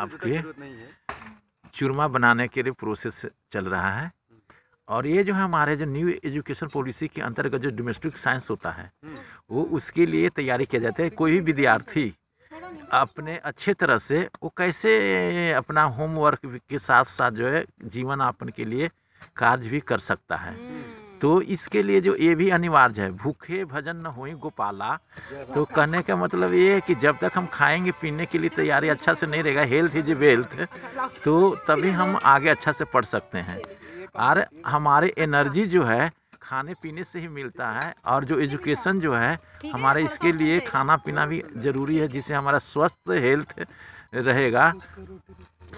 आपके चूरमा बनाने के लिए प्रोसेस चल रहा है और ये जो है हमारे जो न्यू एजुकेशन पॉलिसी के अंतर्गत जो डोमेस्टिक साइंस होता है हम्म। वो उसके लिए तैयारी किया जाता है कोई भी विद्यार्थी अपने अच्छे तरह से वो कैसे अपना होमवर्क के साथ साथ जो है जीवन यापन के लिए कार्य भी कर सकता है हम्म। तो इसके लिए जो ये भी अनिवार्य है भूखे भजन न हुई गोपाला तो कहने का मतलब ये है कि जब तक हम खाएंगे पीने के लिए तैयारी अच्छा से नहीं रहेगा हेल्थ इज वेल्थ तो तभी हम आगे अच्छा से पढ़ सकते हैं और हमारे एनर्जी जो है खाने पीने से ही मिलता है और जो एजुकेशन जो है हमारे इसके लिए खाना पीना भी ज़रूरी है जिससे हमारा स्वस्थ हेल्थ रहेगा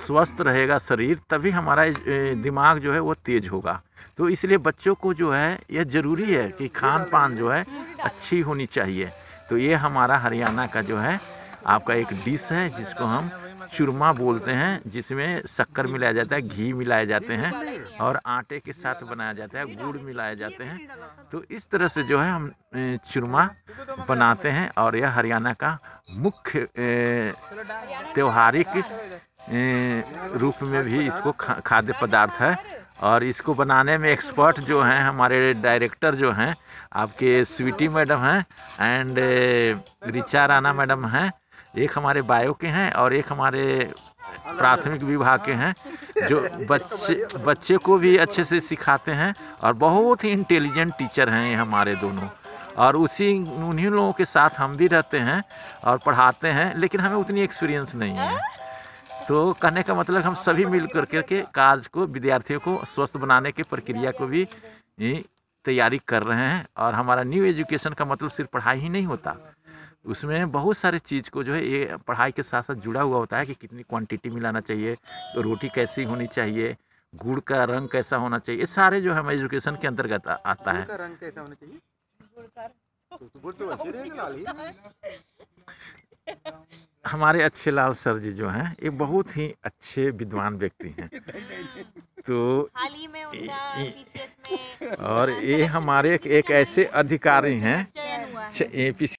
स्वस्थ रहेगा शरीर तभी हमारा हम्म। दिमाग जो है वो तेज़ होगा तो इसलिए बच्चों को जो है यह ज़रूरी है कि खान पान जो है अच्छी होनी चाहिए तो ये हमारा हरियाणा का जो है आपका एक डिश है जिसको हम चूरमा बोलते हैं जिसमें शक्कर मिलाया जाता है घी मिलाए जाते हैं और आटे के साथ बनाया जाता है गुड़ मिलाए जाते हैं तो इस तरह से जो है हम चूरमा बनाते हैं और यह हरियाणा का मुख्य त्यौहारिक रूप में भी इसको खाद्य पदार्थ है और इसको बनाने में एक्सपर्ट जो हैं हमारे डायरेक्टर जो हैं आपके स्वीटी मैडम हैं एंड रिचा राना मैडम हैं एक हमारे बायो के हैं और एक हमारे प्राथमिक विभाग के हैं जो बच्चे बच्चे को भी अच्छे से सिखाते हैं और बहुत ही इंटेलिजेंट टीचर हैं ये हमारे दोनों और उसी उन्हीं लोगों के साथ हम भी रहते हैं और पढ़ाते हैं लेकिन हमें उतनी एक्सपीरियंस नहीं है तो कहने का मतलब हम सभी मिल कर करके कार्य को विद्यार्थियों को स्वस्थ बनाने की प्रक्रिया को भी तैयारी कर रहे हैं और हमारा न्यू एजुकेशन का मतलब सिर्फ पढ़ाई ही नहीं होता उसमें बहुत सारे चीज़ को जो है ये पढ़ाई के साथ साथ जुड़ा हुआ होता है कि कितनी क्वांटिटी मिलाना चाहिए तो रोटी कैसी होनी चाहिए गुड़ का रंग कैसा होना चाहिए ये सारे जो है एजुकेशन के अंतर्गत आता है हमारे अच्छे लाल सर जी जो हैं ये बहुत ही अच्छे विद्वान व्यक्ति हैं तो हाल ही में उनका में और ये हमारे एक, ऐसे अधिकारी हैं ए पी